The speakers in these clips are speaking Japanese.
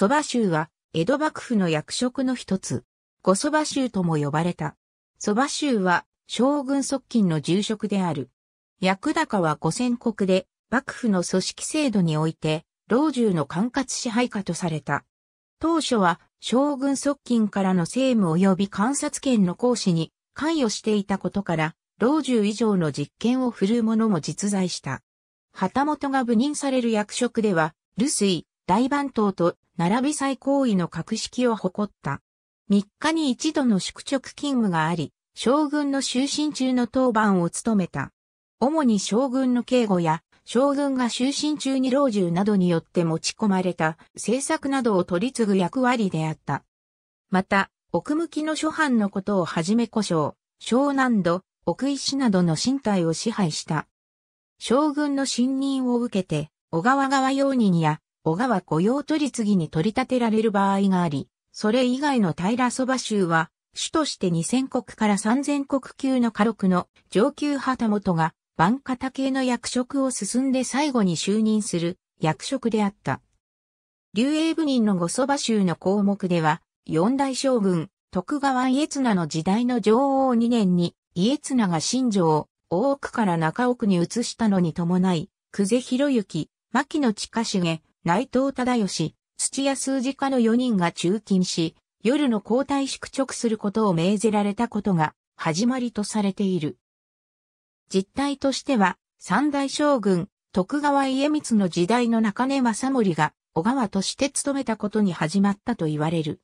蕎麦州は、江戸幕府の役職の一つ、御蕎麦州とも呼ばれた。蕎麦州は、将軍側近の重職である。役高は五千国で、幕府の組織制度において、老中の管轄支配下とされた。当初は、将軍側近からの政務及び観察権の行使に関与していたことから、老中以上の実権を振るう者も実在した。旗本が部任される役職では、留守大番頭と並び最高位の格式を誇った。3日に一度の宿直勤務があり、将軍の就寝中の当番を務めた。主に将軍の警護や、将軍が就寝中に老中などによって持ち込まれた政策などを取り継ぐ役割であった。また、奥向きの諸藩のことをはじめ故障、湘南土、奥石などの身体を支配した。将軍の信任を受けて、小川川用人や小川御用取次に取り立てられる場合があり、それ以外の平そば州は、主として2000国から3000国級の家禄の上級旗本が、番方系の役職を進んで最後に就任する役職であった。竜英部人の御蕎麦州の項目では、四大将軍、徳川家綱の時代の女王2年に、家綱が新城を大奥から中奥に移したのに伴い、久世博之、牧野近重、内藤忠義、土屋数字家の4人が中勤し、夜の交代宿直することを命ぜられたことが始まりとされている。実態としては、三大将軍、徳川家光の時代の中根正盛が小川として務めたことに始まったと言われる。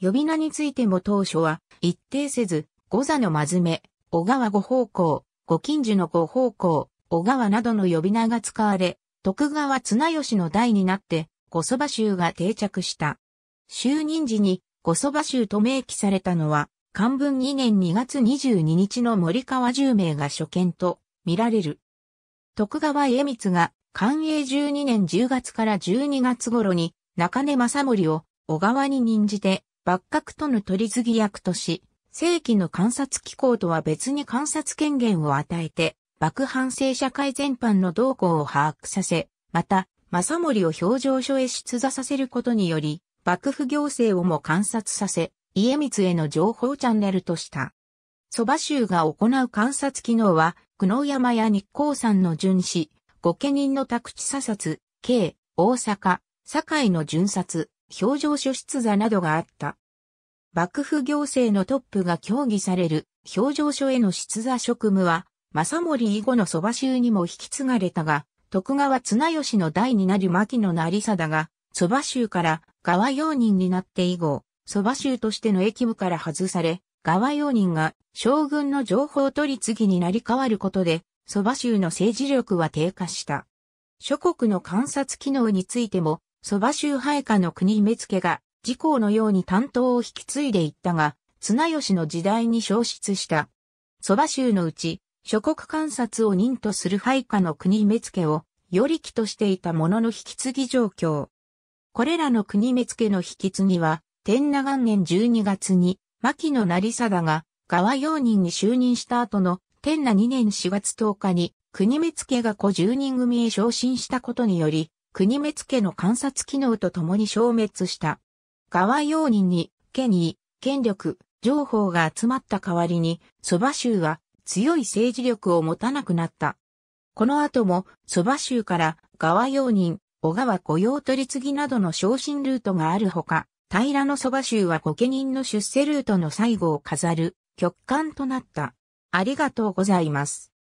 呼び名についても当初は一定せず、五座の真面小川五方向、五近樹の五方向、小川などの呼び名が使われ、徳川綱吉の代になって、御側衆が定着した。就任時に御側衆と明記されたのは、漢文2年2月22日の森川十名が初見と見られる。徳川家光が寛永12年10月から12月頃に中根正森を小川に任じて幕閣との取次役とし、正規の観察機構とは別に観察権限を与えて爆反省社会全般の動向を把握させ、また、正森を表情書へ出座させることにより、幕府行政をも観察させ、家光への情報チャンネルとした。蕎麦州が行う観察機能は、久能山や日光山の巡視、御家人の宅地査察、京、大阪、堺の巡察、表情書出座などがあった。幕府行政のトップが協議される表情書への出座職務は、正森以後の蕎麦衆にも引き継がれたが、徳川綱吉の代になる牧野成貞が、蕎麦衆から側用人になって以後、蕎麦衆としての駅務から外され、側用人が将軍の情報取り次ぎになり変わることで、蕎麦衆の政治力は低下した。諸国の観察機能についても、蕎麦衆配下の国目付が、自公のように担当を引き継いでいったが、綱吉の時代に消失した。蕎麦衆のうち、諸国観察を任とする配下の国目付を、よりきとしていたものの引き継ぎ状況。これらの国目付の引き継ぎは、天南元年12月に、牧野成貞が、川用人に就任した後の、天那2年4月10日に、国目付が子十0人組へ昇進したことにより、国目付の観察機能と共に消滅した。川用人に、権威、権力、情報が集まった代わりに、蕎麦州は強い政治力を持たなくなった。この後も、蕎麦州から川用人、小川雇用取次などの昇進ルートがあるほか、平の蕎麦州は御家人の出世ルートの最後を飾る、極寒となった。ありがとうございます。